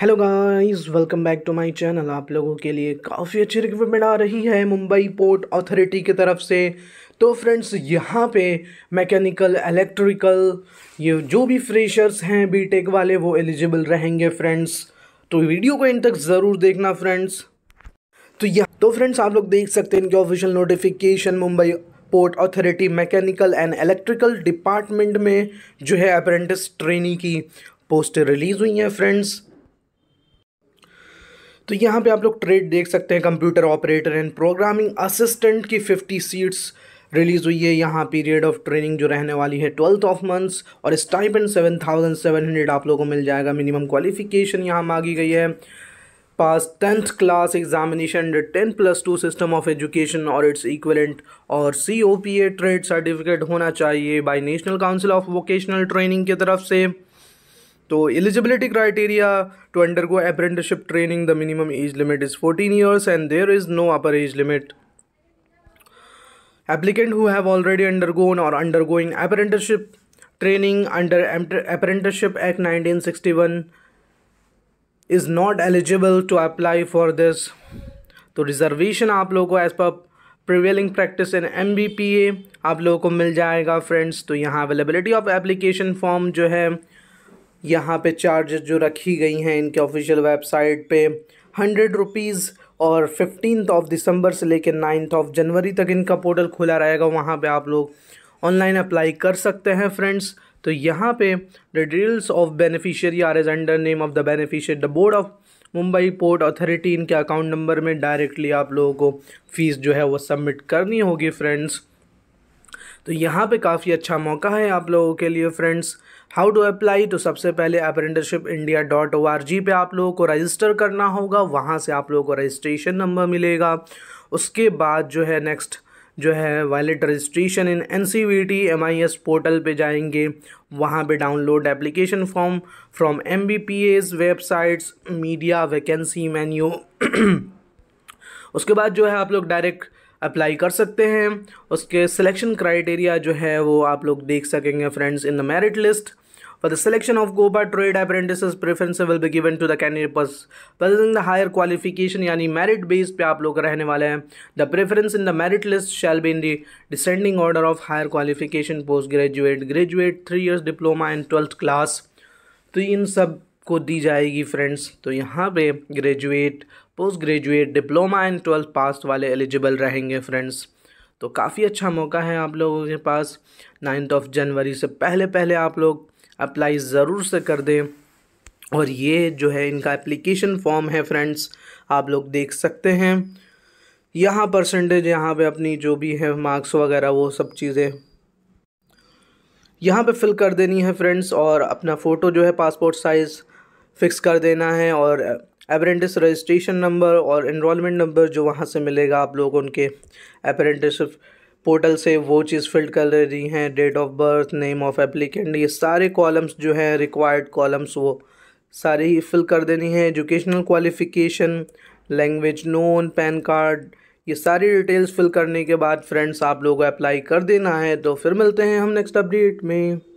hello guys welcome back to my channel आप लोगों के लिए काफ़ी अच्छी रिक्वायरमेंट आ रही है मुंबई पोर्ट अथॉरिटी की तरफ से तो फ्रेंड्स यहाँ पे मैकेनिकल इलेक्ट्रिकल ये जो भी फ्रेशर्स हैं बीटेक वाले वो एलिजिबल रहेंगे फ्रेंड्स तो वीडियो को इन तक ज़रूर देखना फ्रेंड्स तो यह तो फ्रेंड्स आप लोग देख सकते हैं इनके official notification Mumbai port authority mechanical and electrical department में जो है अप्रेंटिस ट्रेनिंग की पोस्ट रिलीज़ हुई हैं फ्रेंड्स तो यहाँ पे आप लोग ट्रेड देख सकते हैं computer operator and programming assistant की फिफ्टी सीट्स रिलीज़ हुई है यहाँ पीरियड ऑफ ट्रेनिंग जो रहने वाली है ट्वेल्थ ऑफ मंथ्स और stipend seven thousand seven hundred आप लोगों को मिल जाएगा मिनिमम क्वालिफिकेशन यहाँ मांगी गई है pass tenth class examination ten plus two system of education और इट्स इक्वलेंट और C O P A trade certificate होना चाहिए by national council of vocational training की तरफ से तो eligibility criteria to undergo apprenticeship training the minimum age limit is fourteen years and there is no upper age limit applicant applicant already have already undergone or undergoing apprenticeship training act nineteen sixty one is not eligible to apply for this तो reservation आप लोगों को age पर prevailing practice in M B P A आप लोगों को मिल जाएगा friends तो यहाँ अवेलेबिलिटी ऑफ एप्लीकेशन फॉर्म जो है यहाँ पे चार्जेस जो रखी गई हैं इनके ऑफिशियल वेबसाइट पे हंड्रेड रुपीज़ और फिफ्टीन ऑफ दिसंबर से लेकर नाइन्थ ऑफ जनवरी तक इनका पोर्टल खुला रहेगा वहाँ पे आप लोग ऑनलाइन अप्लाई कर सकते हैं फ्रेंड्स तो यहाँ पे details of beneficiary are as under name of the beneficiary the board of Mumbai port authority इनके अकाउंट नंबर में डायरेक्टली आप लोगों को फ़ीस जो है वो सबमिट करनी होगी फ्रेंड्स तो यहाँ पे काफ़ी अच्छा मौका है आप लोगों के लिए फ्रेंड्स हाउ टू अप्लाई तो सबसे पहले apprenticeship India dot O R G पर आप लोगों को रजिस्टर करना होगा वहाँ से आप लोगों को रजिस्ट्रेशन नंबर मिलेगा उसके बाद जो है नेक्स्ट जो है valid registration in N C V T M I S portal पर जाएंगे वहाँ पर download application form from M B P S websites media vacancy menu उसके बाद जो है आप लोग डायरेक्ट अप्लाई कर सकते हैं उसके सिलेक्शन क्राइटेरिया जो है वो आप लोग देख सकेंगे friends in the merit list for the selection of COPA trade apprentice preference will be given to the candidate pursuing the higher qualification यानी मेरिट बेस पे आप लोग रहने वाले हैं the preference in the merit list shall be in the descending order of higher qualification post graduate graduate three years diploma in twelfth class तो इन सब को दी जाएगी फ्रेंड्स तो यहाँ पे graduate post graduate diploma and twelfth pass वाले eligible रहेंगे फ्रेंड्स तो काफ़ी अच्छा मौका है आप लोगों के पास नाइन्थ ऑफ जनवरी से पहले पहले आप लोग अप्लाई ज़रूर से कर दें और ये जो है इनका एप्लीकेशन फॉर्म है फ्रेंड्स आप लोग देख सकते हैं यहाँ परसेंटेज यहाँ पे अपनी जो भी है मार्क्स वगैरह वो सब चीज़ें यहाँ पे फिल कर देनी है फ्रेंड्स और अपना फ़ोटो जो है पासपोर्ट साइज़ फिक्स कर देना है और अप्रेंटिस रजिस्ट्रेशन नंबर और इनमेंट नंबर जो वहाँ से मिलेगा आप लोग उनके अप्रेंटिस पोर्टल से वो चीज़ फिल्ड कर रही हैं date of birth name of applicant ये सारे कॉलम्स जो हैं रिक्वायर्ड कॉलम्स वो सारे ही फिल कर देनी है educational qualification language known PAN card ये सारी डिटेल्स फिल करने के बाद फ्रेंड्स आप लोगों को अप्लाई कर देना है तो फिर मिलते हैं हम नेक्स्ट अपडेट में